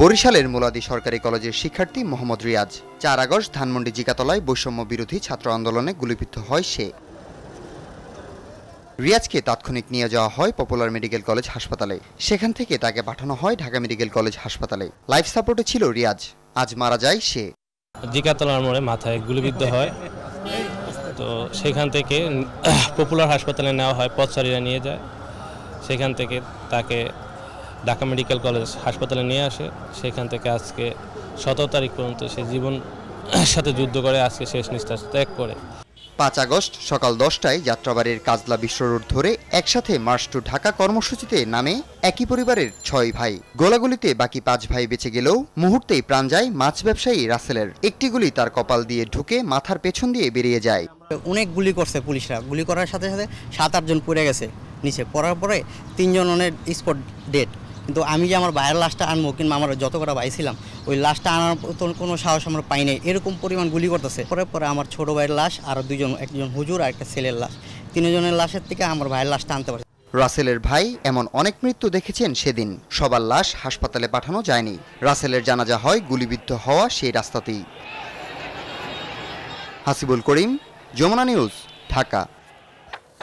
[SPEAKER 1] বরিশালের মুলাদি সরকারি
[SPEAKER 6] কলেজের শিক্ষার্থী মোহাম্মদ রিয়াজ চার আগস্ট ধানমন্ডি জিকাতলায় বৈষম্য বিরোধী ছাত্র আন্দোলনে গুলিবিদ্ধ হয় সে রিয়াজকে তাৎক্ষণিক নিয়ে যাওয়া হয় পপুলার মেডিকেল কলেজ হাসপাতালে সেখান থেকে তাকে পাঠানো হয় ঢাকা মেডিকেল কলেজ হাসপাতালে লাইফ সাপোর্টে ছিল রিয়াজ
[SPEAKER 1] আজ মারা যায় সে জিকাতলার মোড়ে মাথায় গুলিবিদ্ধ হয় তো সেখান থেকে পপুলার হাসপাতালে নেওয়া হয় পথচারীরা নিয়ে যায় সেখান থেকে তাকে ঢাকা মেডিকেল কলেজ হাসপাতালে নিয়ে আসে সেখান থেকে আজকে সতেরো তারিখ পর্যন্ত সে জীবন সাথে যুদ্ধ করে আজকে শেষ নিঃশ্বাস ত্যাগ করে
[SPEAKER 6] পাঁচ আগস্ট সকাল দশটায় যাত্রাবাড়ির কাজলা বিশ্ব রোড ধরে একসাথে মার্চ টু ঢাকা কর্মসূচিতে নামে একই পরিবারের ছয় ভাই গোলাগুলিতে বাকি পাঁচ ভাই বেঁচে গেলেও মুহূর্তেই প্রাণ যায় মাছ ব্যবসায়ী রাসেলের একটি গুলি তার কপাল দিয়ে ঢুকে মাথার পেছন দিয়ে বেরিয়ে যায়
[SPEAKER 5] অনেক গুলি করছে পুলিশরা গুলি করার সাথে সাথে সাত আটজন পড়ে গেছে নিচে পড়ার পরে তিনজন অনেক স্পট ডেট কিন্তু আমি যে আমার ভাইয়ের লাশটা আনবো কিংবা আমার যত কটা ভাই ছিলাম ওই লাশটা আনার মতন কোনো সাহস আমরা পাই নাই এরকম পরিমাণ গুলি করতেছে পরে পরে আমার ছোট ভাইয়ের লাশ আর দুজন একজন হুজুর আর একটা ছেলের লাশ তিনজনের লাশের থেকে আমার ভাইয়ের লাশটা আনতে পারে
[SPEAKER 6] রাসেলের ভাই এমন অনেক মৃত্যু দেখেছেন সেদিন সবার লাশ হাসপাতালে পাঠানো যায়নি রাসেলের জানাজা হয়
[SPEAKER 1] গুলিবিদ্ধ হওয়া সেই রাস্তাতেই হাসিবুল করিম যমুনা নিউজ ঢাকা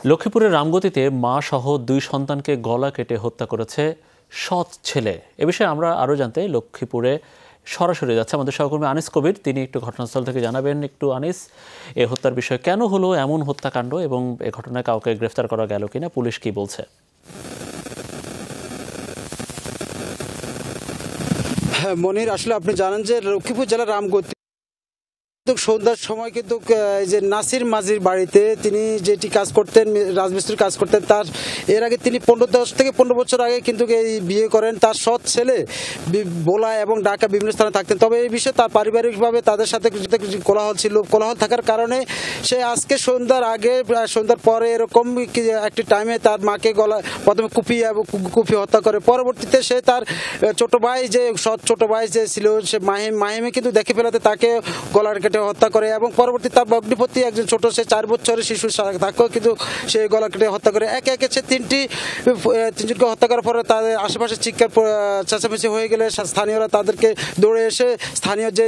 [SPEAKER 1] লক্ষ্মীপুরের রামগতিতে মা সহ দুই সন্তানকে গলা কেটে হত্যা করেছে সৎ ছেলে এ বিষয়ে আমরা আরও জানতে লক্ষ্মীপুরে সরাসরি যাচ্ছে আমাদের সহকর্মী আনিস কবির তিনি একটু ঘটনাস্থল থেকে জানাবেন একটু আনিস এ হত্যার বিষয়ে কেন হলো এমন হত্যাকাণ্ড এবং এ ঘটনায় কাউকে গ্রেফতার করা গেল কিনা পুলিশ কি বলছে হ্যাঁ মনির আসলে আপনি
[SPEAKER 13] জানেন যে লক্ষ্মীপুর জেলার রামগতি সন্ধ্যার সময় কিন্তু যে নাসির মাঝির বাড়িতে তিনি যেটি কাজ করতেন রাজমিস্ত্রির কাজ করতেন তার এর আগে তিনি পনেরো দশ থেকে পনেরো বছর আগে কিন্তু এই বিয়ে করেন তার সৎ ছেলে বোলা এবং ঢাকা বিভিন্ন স্থানে থাকতেন তবে এই বিষয়ে তার পারিবারিকভাবে তাদের সাথে কোলাহল ছিল কোলাহল থাকার কারণে সে আজকে সন্ধ্যার আগে সন্ধ্যার পরে এরকম একটি টাইমে তার মাকে গলা প্রথমে কুপি এবং কুপি হত্যা করে পরবর্তীতে সে তার ছোট ভাই যে সৎ ছোট ভাই যে ছিল সে মাহিম মাহিমে কিন্তু দেখে ফেলাতে তাকে গলার কেটে কেটে হত্যা করে এবং পরবর্তী তার ভগ্নিপতি একজন ছোট সে চার বছরের শিশু তাকেও কিন্তু সে গলা কেটে হত্যা করে একে একে সে তিনটি তিনজনকে হত্যা করার পরে তাদের আশেপাশে চিৎকার চেঁচামেচি হয়ে গেলে স্থানীয়রা তাদেরকে দৌড়ে এসে স্থানীয় যে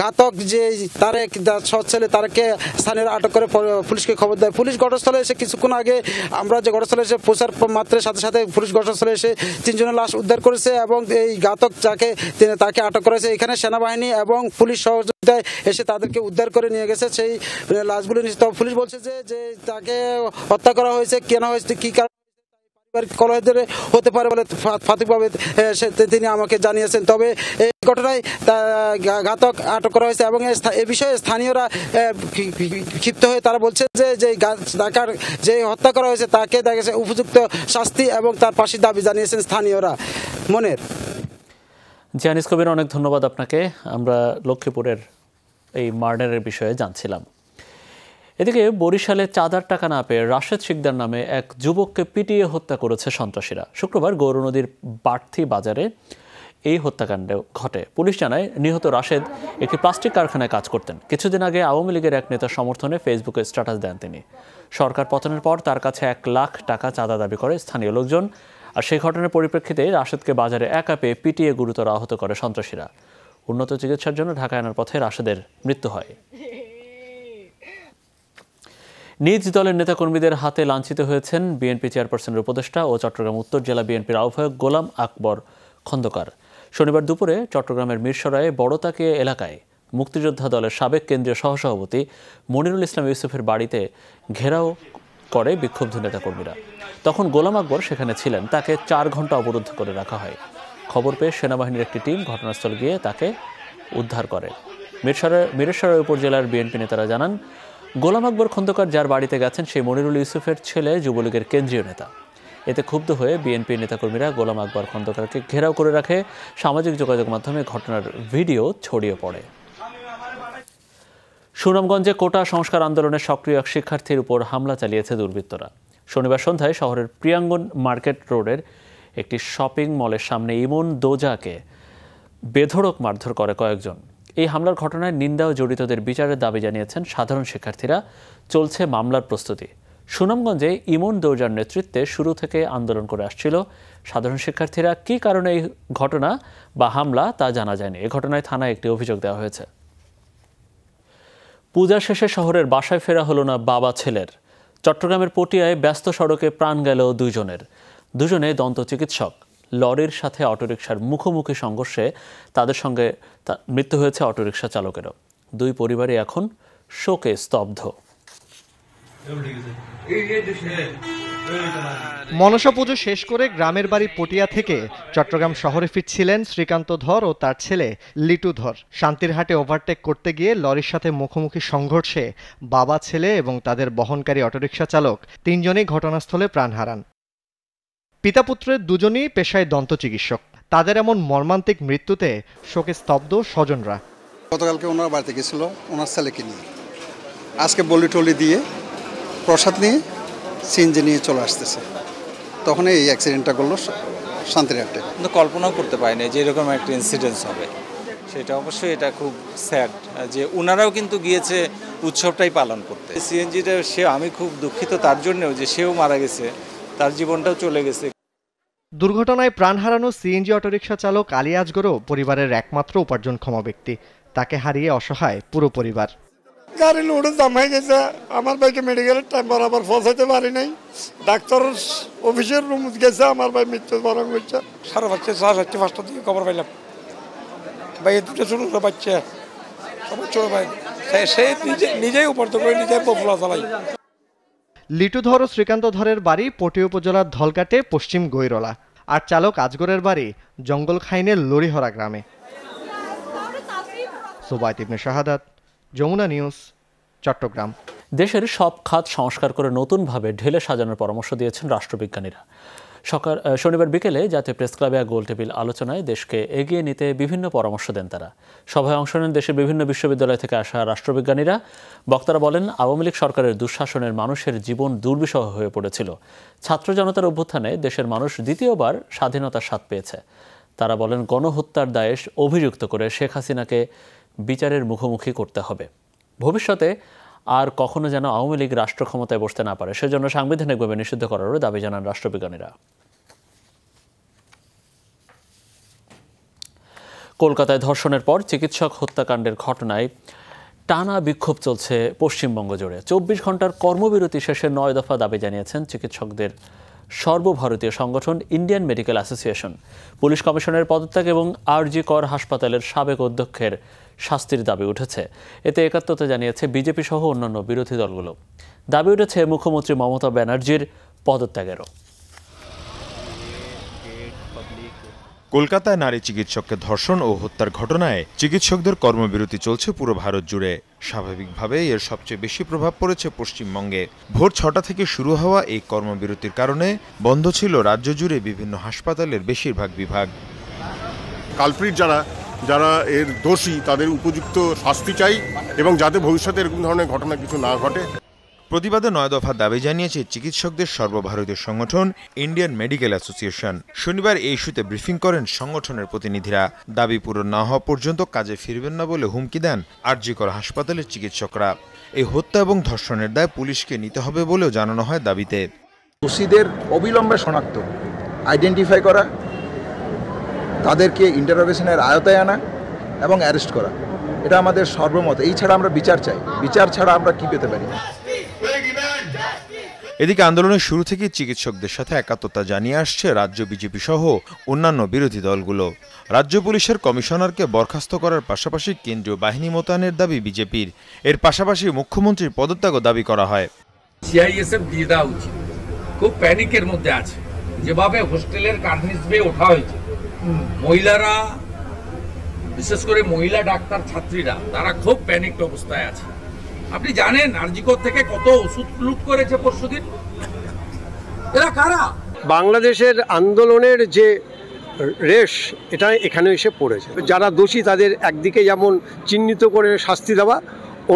[SPEAKER 13] ঘাতক যে তার এক সৎ ছেলে তারাকে স্থানীয়রা আটক করে পুলিশকে খবর দেয় পুলিশ ঘটনাস্থলে এসে কিছুক্ষণ আগে আমরা যে ঘটনাস্থলে এসে পৌঁছার মাত্রের সাথে সাথে পুলিশ ঘটনাস্থলে এসে তিনজনের লাশ উদ্ধার করেছে এবং এই ঘাতক যাকে তাকে আটক করেছে এখানে সেনাবাহিনী এবং পুলিশ সহযোগিতায় এসে তাদেরকে উদ্ধার করে নিয়ে গেছে সেই লাশগুলো তবে পুলিশ বলছে যে যে তাকে হত্যা করা হয়েছে কেনা হয়েছে কী কারণ কলহের হতে পারে বলে প্রাথমিকভাবে তিনি আমাকে জানিয়েছেন তবে এই ঘটনায় ঘাতক আটক করা হয়েছে এবং এ বিষয়ে স্থানীয়রা ক্ষিপ্ত হয়ে তারা বলছেন যে যে ডাকার যে হত্যা করা হয়েছে তাকে দেখা গেছে উপযুক্ত শাস্তি এবং তার পাশে দাবি জানিয়েছেন স্থানীয়রা
[SPEAKER 1] মনের জিয়ানিস কবির অনেক ধন্যবাদ আপনাকে আমরা লক্ষ্মীপুরের এই মার্ডারের বিষয়ে জানছিলাম এদিকে বরিশালে চাঁদার টাকা না পেয়ে রাশেদ শিকদার নামে এক যুবককে পিটিয়ে হত্যা করেছে সন্ত্রাসীরা শুক্রবার গৌর নদীর বাড়তি বাজারে এই হত্যাকাণ্ড ঘটে পুলিশ জানায় নিহত রাশেদ একটি প্লাস্টিক কারখানায় কাজ করতেন কিছুদিন আগে আওয়ামী লীগের এক নেতার সমর্থনে ফেসবুকে স্ট্যাটাস দেন তিনি সরকার পতনের পর তার কাছে এক লাখ টাকা চাঁদা দাবি করে স্থানীয় লোকজন আর সেই ঘটনার পরিপ্রেক্ষিতে রাশেদকে বাজারে একা পেয়ে পিটিয়ে গুরুতর আহত করে সন্ত্রাসীরা উন্নত চিকিৎসার জন্য ঢাকায় আনার পথে রাশেদের মৃত্যু হয় নিজ দলের নেতাকর্মীদের হাতে লাঞ্ছিত হয়েছেন বিএনপি চেয়ারপারসনের উপদেষ্টা ও চট্টগ্রাম উত্তর জেলা বিএনপির আহ্বায়ক গোলাম আকবর খন্দকার শনিবার দুপুরে চট্টগ্রামের মিরসরায় বড়তাকে এলাকায় মুক্তিযোদ্ধা দলের সাবেক কেন্দ্রীয় সহসভাপতি মনিরুল ইসলাম ইউসুফের বাড়িতে ঘেরাও করে বিক্ষুব্ধ নেতাকর্মীরা তখন গোলাম আকবর সেখানে ছিলেন তাকে চার ঘন্টা অবরুদ্ধ করে রাখা হয় খবর পেয়ে সেনাবাহিনীর একটি টিম ঘটনাস্থল গিয়ে তাকে উদ্ধার করে মিরসরাই মিরেশ্বরের উপজেলার বিএনপি নেতারা জানান গোলাম আকবর খন্দকার যার বাড়িতে গেছেন সেই মনিরুল ইউসুফের ছেলে যুবলীগের কেন্দ্রীয় নেতা এতে ক্ষুব্ধ হয়ে বিএনপি নেতাকর্মীরা গোলাম আকবর খন্দকারকে ঘেরাও করে রাখে সামাজিক যোগাযোগ মাধ্যমে ঘটনার ভিডিও ছড়িয়ে পড়ে সুনামগঞ্জে কোটা সংস্কার আন্দোলনে সক্রিয় এক শিক্ষার্থীর উপর হামলা চালিয়েছে দুর্বৃত্তরা শনিবার সন্ধ্যায় শহরের প্রিয়াঙ্গন মার্কেট রোডের একটি শপিং মলের সামনে ইমন দোজাকে বেধড়ক মারধর করে কয়েকজন এই হামলার ঘটনায় নিন্দা ও জড়িতদের বিচারের দাবি জানিয়েছেন সাধারণ শিক্ষার্থীরা চলছে মামলার প্রস্তুতি সুনামগঞ্জে ইমন দৌজার নেতৃত্বে শুরু থেকে আন্দোলন করে আসছিল সাধারণ শিক্ষার্থীরা কি কারণে এই ঘটনা বা হামলা তা জানা যায়নি এ ঘটনায় থানায় একটি অভিযোগ দেওয়া হয়েছে পূজা শেষে শহরের বাসায় ফেরা হলো না বাবা ছেলের চট্টগ্রামের পটিয়ায় ব্যস্ত সড়কে প্রাণ গেল দুইজনের দুজনে দন্ত চিকিৎসক লরির সাথে অটোরিকশার মুখোমুখি সংঘর্ষে তাদের সঙ্গে মৃত্যু হয়েছে অটোরিকশা চালকেরও দুই পরিবারই এখন শোকে স্তব্ধ মনসা পুজো
[SPEAKER 5] শেষ করে গ্রামের বাড়ি পটিয়া থেকে চট্টগ্রাম শহরে ফিরছিলেন শ্রীকান্ত ধর ও তার ছেলে লিটু ধর শান্তির হাটে ওভারটেক করতে গিয়ে লরির সাথে মুখোমুখি সংঘর্ষে বাবা ছেলে এবং তাদের বহনকারী অটোরিকশা চালক তিনজনেই ঘটনাস্থলে প্রাণ হারান পিতা পুত্রের দুজনই পেশায় দন্ত চিকিৎসক তাদের এমন মর্মান্তিক মৃত্যুতে শোকে স্তব্ধ
[SPEAKER 6] স্বজনরা গতকালকে ওনার বাড়িতে গেছিল ওনার ছেলেকে নিয়ে আজকে বলি টলি দিয়ে প্রসাদ নিয়ে সিনজে নিয়ে চলে আসতেছে তখন এই অ্যাক্সিডেন্টটা করলো একটা
[SPEAKER 10] কিন্তু কল্পনাও করতে পারিনি যে এরকম একটা ইনসিডেন্স হবে সেটা অবশ্যই এটা খুব স্যাড যে ওনারাও কিন্তু গিয়েছে উৎসবটাই পালন করতে সিএনজিটা সে আমি খুব দুঃখিত তার জন্যেও যে সেও মারা গেছে তার জীবনটাও চলে গেছে
[SPEAKER 5] দুর্ঘটনায় প্রাণ হারানো সিএনজি অটোরিকশা চালক আলী আজগরও পরিবারের একমাত্র উপার্জনক্ষম ব্যক্তি তাকে হারিয়ে অসহায় পুরো পরিবার
[SPEAKER 8] গাড়ি লোডে দাম হয়ে গেছে আমার ভাইকে মেডিকেলের টাইম বরাবর পৌঁছাইতে পারি নাই ডাক্তার অফিসের রুম গেছে আমার ভাই মৃত্যুবরণ করছে সার বাচ্চা চা হচ্ছে পাঁচটার দিকে খবর পাইলাম ভাই দুটো ছোটো ছোটো বাচ্চা সবার ছোটো ভাই সে নিজে নিজেই উপার্জন করে নিজেই পপুলা চালাই
[SPEAKER 5] লিটু ধর শ্রীকান্ত ধরের বাড়ি পটি উপজেলার ধলকাটে পশ্চিম গৈরলা আর চালক আজগরের বাড়ি জঙ্গল খাইনের লরিহরা গ্রামে
[SPEAKER 1] সুবাইত ইবনে শাহাদাত যমুনা নিউজ চট্টগ্রাম দেশের সব খাত সংস্কার করে নতুনভাবে ঢেলে সাজানোর পরামর্শ দিয়েছেন রাষ্ট্রবিজ্ঞানীরা সকাল শনিবার বিকেলে জাতীয় প্রেস ক্লাবে এক টেবিল আলোচনায় দেশকে এগিয়ে নিতে বিভিন্ন পরামর্শ দেন তারা সভায় অংশ নেন দেশের বিভিন্ন বিশ্ববিদ্যালয় থেকে আসা রাষ্ট্রবিজ্ঞানীরা বক্তারা বলেন আওয়ামী লীগ সরকারের দুঃশাসনের মানুষের জীবন দুর্বিষহ হয়ে পড়েছিল ছাত্র জনতার অভ্যুত্থানে দেশের মানুষ দ্বিতীয়বার স্বাধীনতার স্বাদ পেয়েছে তারা বলেন গণহত্যার দায়েশ অভিযুক্ত করে শেখ হাসিনাকে বিচারের মুখোমুখি করতে হবে ভবিষ্যতে আর কখনো যেন আওয়ামী লীগ রাষ্ট্র ক্ষমতায় বসতে না পারে সেজন্য সাংবিধানিকভাবে নিষিদ্ধ করারও দাবি জানান রাষ্ট্রবিজ্ঞানীরা কলকাতায় ধর্ষণের পর চিকিৎসক হত্যাকাণ্ডের ঘটনায় টানা বিক্ষোভ চলছে পশ্চিমবঙ্গ জুড়ে চব্বিশ ঘন্টার কর্মবিরতি শেষে নয় দফা দাবি জানিয়েছেন চিকিৎসকদের সর্বভারতীয় সংগঠন ইন্ডিয়ান মেডিকেল অ্যাসোসিয়েশন পুলিশ কমিশনের পদত্যাগ এবং আরজি কর হাসপাতালের সাবেক অধ্যক্ষের শাস্তির দাবি উঠেছে এতে একাত্মতা জানিয়েছে বিজেপি সহ অন্যান্য বিরোধী দলগুলো দাবি উঠেছে মুখ্যমন্ত্রী মমতা ব্যানার্জির পদত্যাগেরও কলকাতায় নারী চিকিৎসককে ধর্ষণ ও হত্যার ঘটনায়
[SPEAKER 11] চিকিৎসকদের কর্মবিরতি চলছে পুরো ভারত জুড়ে স্বাভাবিকভাবে এর সবচেয়ে বেশি প্রভাব পড়েছে পশ্চিমবঙ্গে ভোর ছটা থেকে শুরু হওয়া এই কর্মবিরতির কারণে বন্ধ ছিল রাজ্য জুড়ে বিভিন্ন হাসপাতালের বেশিরভাগ বিভাগ কালপ্রিট যারা যারা এর দোষী তাদের উপযুক্ত শাস্তি চাই এবং যাতে ভবিষ্যতে এরকম ধরনের ঘটনা কিছু না ঘটে প্রতিবাদে নয় দফা দাবি জানিয়েছে চিকিৎসকদের সর্বভারতীয় সংগঠন ইন্ডিয়ান মেডিকেল অ্যাসোসিয়েশন শনিবার এই ইস্যুতে ব্রিফিং করেন সংগঠনের প্রতিনিধিরা দাবি পূরণ না হওয়া পর্যন্ত কাজে ফিরবেন না বলে হুমকি দেন আরজিকর হাসপাতালের চিকিৎসকরা এই হত্যা এবং ধর্ষণের দায় পুলিশকে নিতে হবে বলেও জানানো হয় দাবিতে দোষীদের অবিলম্বে শনাক্ত আইডেন্টিফাই করা তাদেরকে ইন্টারোগেশনের আয়তায় আনা এবং অ্যারেস্ট করা এটা আমাদের সর্বমত এই ছাড়া আমরা বিচার চাই বিচার ছাড়া আমরা কি পেতে পারি এদিকে আন্দোলনের শুরু থেকেই চিকিৎসকদের সাথে একাত্মতা জানিয়ে আসছে রাজ্য বিজেপি সহ অন্যান্য বিরোধী দলগুলো রাজ্য পুলিশের কমিশনারকে বরখাস্ত করার পাশাপাশি কেন্দ্রীয় বাহিনী মোতায়েনের দাবি বিজেপির এর পাশাপাশি মুখ্যমন্ত্রীর পদত্যাগও দাবি করা হয়
[SPEAKER 3] সিআইএসএফ দিয়ে দেওয়া উচিত খুব প্যানিকের মধ্যে আছে যেভাবে
[SPEAKER 12] হোস্টেলের কার্নিস বেয়ে ওঠা হয়েছে মহিলারা বিশেষ করে মহিলা ডাক্তার ছাত্রীরা তারা খুব প্যানিকড অবস্থায় আছে আপনি জানেন আরজিকর থেকে কত ওষুধ লুট করেছে পরশুদিন এরা কারা বাংলাদেশের
[SPEAKER 2] আন্দোলনের যে রেশ এটা এখানে এসে পড়েছে যারা দোষী তাদের একদিকে যেমন চিহ্নিত করে শাস্তি দেওয়া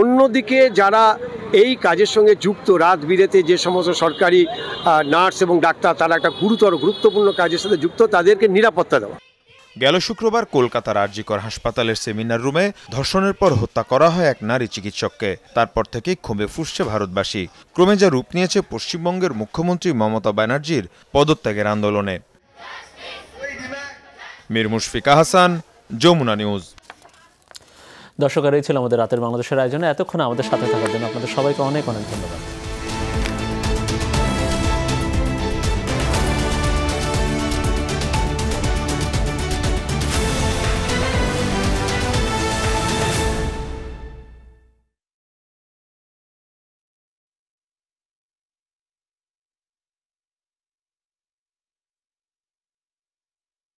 [SPEAKER 2] অন্যদিকে যারা এই
[SPEAKER 7] কাজের সঙ্গে যুক্ত রাত বিরেতে যে সমস্ত সরকারি নার্স এবং ডাক্তার তারা একটা গুরুতর গুরুত্বপূর্ণ কাজের সাথে যুক্ত তাদেরকে নিরাপত্তা দেওয়া
[SPEAKER 11] গেল শুক্রবার কলকাতার আরজিকর হাসপাতালের সেমিনার রুমে ধর্ষণের পর হত্যা করা হয় এক নারী চিকিৎসককে তারপর থেকে ক্ষোভে ফুসছে ভারতবাসী ক্রমে যা রূপ নিয়েছে পশ্চিমবঙ্গের মুখ্যমন্ত্রী মমতা ব্যানার্জির পদত্যাগের আন্দোলনে মির মুশফিকা হাসান যমুনা নিউজ
[SPEAKER 1] দর্শকের ছিল আমাদের রাতের বাংলাদেশের আয়োজনে এতক্ষণ আমাদের সাথে থাকার জন্য আপনাদের সবাইকে অনেক অনেক ধন্যবাদ